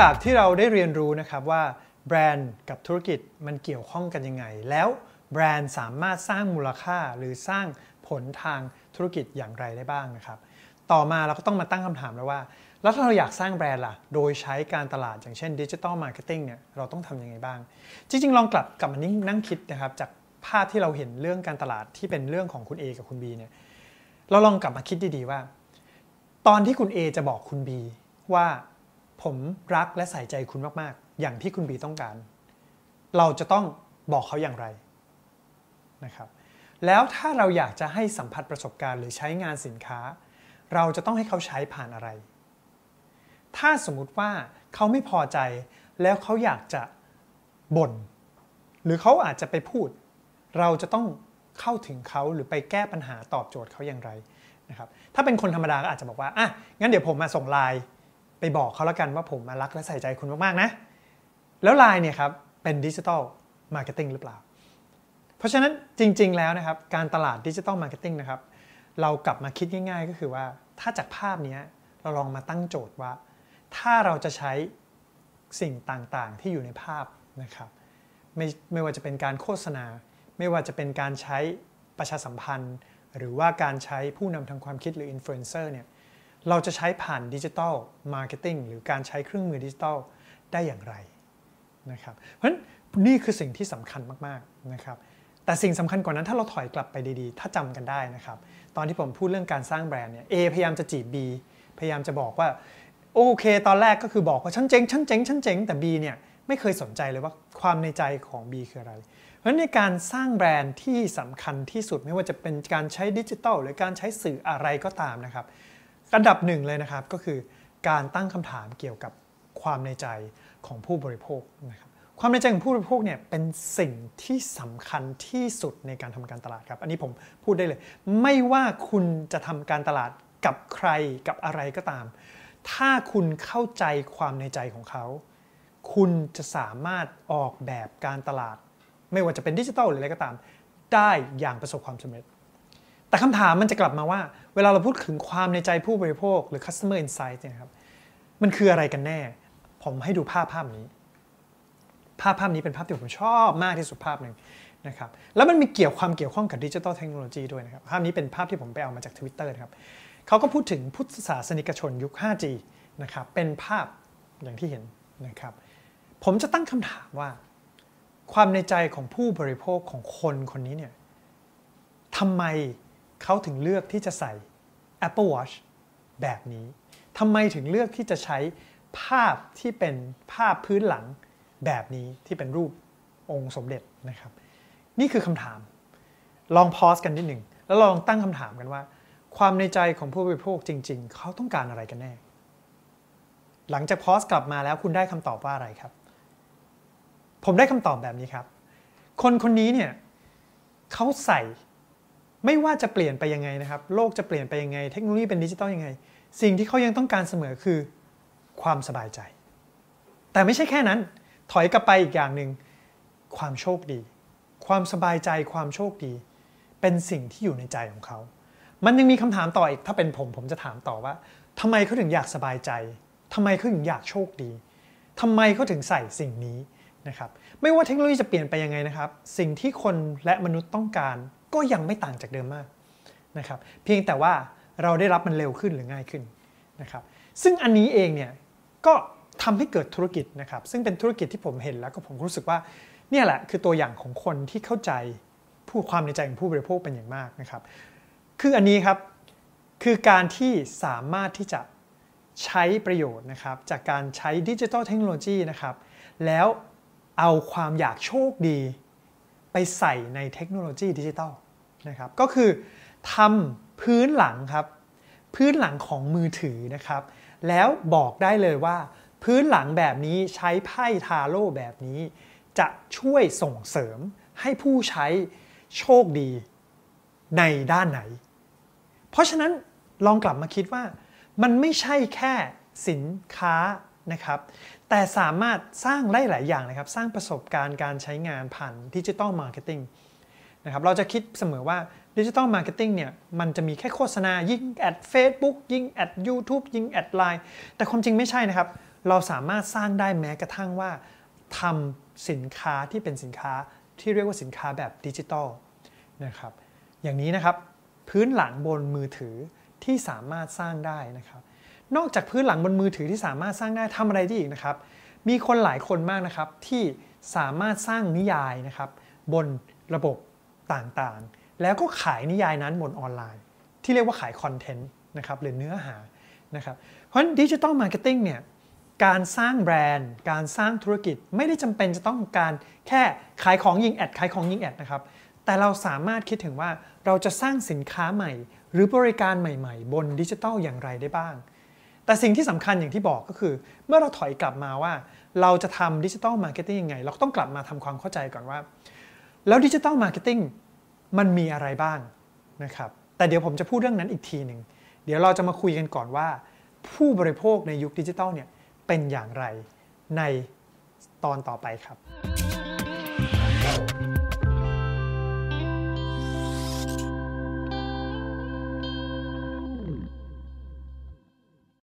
จากที่เราได้เรียนรู้นะครับว่าแบรนด์กับธุรกิจมันเกี่ยวข้องกันยังไงแล้วแบรนด์สามารถสร้างมูลค่าหรือสร้างผลทางธุรกิจอย่างไรได้บ้างนะครับต่อมาเราก็ต้องมาตั้งคำถามแล้วว่า แล้วถ้าเราอยากสร้างแบรนด์ล่ะโดยใช้การตลาดอย่างเช่นดิจิตอลมาร์เก็ตติ้งเนี่ยเราต้องทำยังไงบ้าง จริงๆลองกลับกลับมานิ่งนั่งคิดนะครับจากภาพที่เราเห็นเรื่องการตลาดที่เป็นเรื่องของคุณ A กับคุณ B เนี่ยเราลองกลับมาคิดดีๆว่า ตอนที่คุณ A จะบอกคุณ B ว่าผมรักและใส่ใจคุณมาก ๆ อย่างที่คุณบีต้องการ เราจะต้องบอกเขาอย่างไรนะครับแล้วถ้าเราอยากจะให้สัมผัสประสบการณ์หรือใช้งานสินค้า เราจะต้องให้เขาใช้ผ่านอะไร ถ้าสมมุติว่าเขาไม่พอใจแล้วเขาอยากจะบน่นหรือเขาอาจจะไปพูด เราจะต้องเข้าถึงเขาหรือไปแก้ปัญหาตอบโจทย์เขาอย่างไรนะครับถ้าเป็นคนธรรมดาก็อาจจะบอกว่าอ่ะงั้นเดี๋ยวผมมาส่งไลน์ไปบอกเขาแล้วกันว่าผมมารักและใส่ใจคุณมากๆนะแล้วไลน์เนี่ยครับเป็นดิจิทัลมาร์เก็ตติ้งหรือเปล่า เพราะฉะนั้นจริง ๆแล้วนะครับการตลาดดิจิทัลมาร์เก็ตติ้งนะครับเรากลับมาคิดง่ายๆ ก็คือว่าถ้าจากภาพนี้เราลองมาตั้งโจทย์ว่าถ้าเราจะใช้สิ่งต่างๆที่อยู่ในภาพนะครับไม่ไม่ว่าจะเป็นการโฆษณา ไม่ว่าจะเป็นการใช้ประชาสัมพันธ์ หรือว่าการใช้ผู้นำทางความคิดหรืออินฟลูเอนเซอร์เนี่ยเราจะใช้ผ่านดิจิทัลมาร์เก็ตติ้งหรือการใช้เครื่องมือดิจิทัลได้อย่างไรนะครับ เพราะฉะนั้นนี่คือสิ่งที่สำคัญมากๆนะครับ แต่สิ่งสำคัญกว่านั้นถ้าเราถอยกลับไปดีๆ ถ้าจำกันได้นะครับ ตอนที่ผมพูดเรื่องการสร้างแบรนด์เนี่ย A พยายามจะจีบ B พยายามจะบอกว่า โอเค ตอนแรกก็คือบอกว่าฉันเจ๊งฉันเจ๊งฉันเจ๊งแต่ B เนี่ย ไม่เคยสนใจเลยว่าความในใจของ B คืออะไร เพราะในการสร้างแบรนด์ที่สำคัญที่สุดไม่ว่าจะเป็นการใช้ดิจิทัลหรือการใช้สื่ออะไรก็ตามนะครับอันดับหนึ่งเลยนะครับก็คือการตั้งคำถามเกี่ยวกับความในใจของผู้บริโภคนะครับความในใจของผู้บริโภคเนี่ยเป็นสิ่งที่สำคัญที่สุดในการทำการตลาดครับ อันนี้ผมพูดได้เลย ไม่ว่าคุณจะทำการตลาดกับใครกับอะไรก็ตาม ถ้าคุณเข้าใจความในใจของเขา คุณจะสามารถออกแบบการตลาด ไม่ว่าจะเป็นดิจิทัลหรืออะไรก็ตาม ได้อย่างประสบความสำเร็จ แต่คำถามมันจะกลับมาว่าเวลาเราพูดถึงความในใจผู้บริโภคหรือ customer insight เนี่ยครับ มันคืออะไรกันแน่ ผมให้ดูภาพภาพนี้ ภาพภาพนี้เป็นภาพที่ผมชอบมากที่สุดภาพหนึ่งนะครับ แล้วมันมีเกี่ยวความเกี่ยวข้องกับดิจิทัลเทคโนโลยีด้วยนะครับ ภาพนี้เป็นภาพที่ผมไปเอามาจาก Twitter นะครับเขาก็พูดถึงพุทธศาสนิกชนยุค 5G นะครับ เป็นภาพอย่างที่เห็นนะครับ ผมจะตั้งคำถามว่า ความในใจของผู้บริโภคของคนคนนี้เนี่ยทำไมเขาถึงเลือกที่จะใส่ Apple Watch แบบนี้ ทำไมถึงเลือกที่จะใช้ภาพที่เป็นภาพพื้นหลังแบบนี้ที่เป็นรูปองค์สมเด็จนะครับ นี่คือคำถาม ลองพอสกันนิดหนึ่ง แล้วลองตั้งคำถามกันว่า ความในใจของผู้บริโภคจริง ๆ เขาต้องการอะไรกันแน่ หลังจากพอสกลับมาแล้วคุณได้คำตอบว่าอะไรครับ ผมได้คำตอบแบบนี้ครับ คนคนนี้เนี่ยเขาใส่ไม่ว่าจะเปลี่ยนไปยังไงนะครับ โลกจะเปลี่ยนไปยังไง เทคโนโลยีเป็นดิจิตอลยังไง สิ่งที่เขายังต้องการเสมอคือความสบายใจ แต่ไม่ใช่แค่นั้น ถอยกลับไปอีกอย่างหนึ่งความโชคดี ความสบายใจความโชคดี เป็นสิ่งที่อยู่ในใจของเขา มันยังมีคำถามต่ออีก ถ้าเป็นผม ผมจะถามต่อว่า ทำไมเขาถึงอยากสบายใจ ทำไมเขาถึงอยากโชคดี ทำไมเขาถึงใส่สิ่งนี้นะครับ ไม่ว่าเทคโนโลยีจะเปลี่ยนไปยังไงนะครับ สิ่งที่คนและมนุษย์ต้องการก็ยังไม่ต่างจากเดิมมากนะครับเพียงแต่ว่าเราได้รับมันเร็วขึ้นหรือง่ายขึ้นนะครับซึ่งอันนี้เองเนี่ยก็ทำให้เกิดธุรกิจนะครับ ซึ่งเป็นธุรกิจที่ผมเห็นแล้วก็ผมรู้สึกว่าเนี่ยแหละคือตัวอย่างของคนที่เข้าใจผู้ความในใจของผู้บริโภคเป็นอย่างมากนะครับคืออันนี้ครับ คือการที่สามารถที่จะใช้ประโยชน์นะครับจากการใช้ดิจิทัลเทคโนโลยีนะครับแล้วเอาความอยากโชคดีไปใส่ในเทคโนโลยีดิจิทัลนะครับก็คือทำพื้นหลังครับพื้นหลังของมือถือนะครับแล้วบอกได้เลยว่า พื้นหลังแบบนี้ใช้ไพ่ทาโร่แบบนี้ จะช่วยส่งเสริมให้ผู้ใช้โชคดีในด้านไหน เพราะฉะนั้นลองกลับมาคิดว่ามันไม่ใช่แค่สินค้านะครับแต่สามารถสร้างได้หลายอย่างนะครับสร้างประสบการณ์การใช้งานผ่านดิจิตอลมาร์เก็ตติ้งนะครับเราจะคิดเสมอว่าดิจิตอลมาร์เก็ตติ้งเนี่ยมันจะมีแค่โฆษณายิงแอด Facebook ยิงแอด YouTube ยิงแอดไลน์แต่ความจริงไม่ใช่นะครับเราสามารถสร้างได้แม้กระทั่งว่าทำสินค้าที่เป็นสินค้าที่เรียกว่าสินค้าแบบดิจิตอลนะครับอย่างนี้นะครับ พื้นหลังบนมือถือที่สามารถสร้างได้นะครับนอกจากพื้นหลังบนมือถือที่สามารถสร้างได้ทำอะไรได้อีกนะครับมีคนหลายคนมากนะครับที่สามารถสร้างนิยายนะครับบนระบบต่างๆ แล้วก็ขายนิยายนั้นบนออนไลน์ ที่เรียกว่าขายคอนเทนต์นะครับหรือเนื้อหานะครับเพราะดิจิตอลมาร์เก็ตติ้งเนี่ยการสร้างแบรนด์การสร้างธุรกิจไม่ได้จำเป็นจะต้องการแค่ขายของยิงแอดขายของยิงแอดนะครับแต่เราสามารถคิดถึงว่าเราจะสร้างสินค้าใหม่ หรือบริการใหม่ ๆ บนดิจิทัลอย่างไรได้บ้าง แต่สิ่งที่สำคัญอย่างที่บอกก็คือ เมื่อเราถอยกลับมาว่าเราจะทำดิจิทัลมาร์เก็ตติ้งยังไงเราต้องกลับมาทำความเข้าใจก่อนว่าแล้วดิจิทัลมาร์เก็ตติ้งมันมีอะไรบ้างนะครับ แต่เดี๋ยวผมจะพูดเรื่องนั้นอีกทีหนึ่ง เดี๋ยวเราจะมาคุยกันก่อนว่า ผู้บริโภคในยุคดิจิทัลเนี่ย เป็นอย่างไรในตอนต่อไปครับ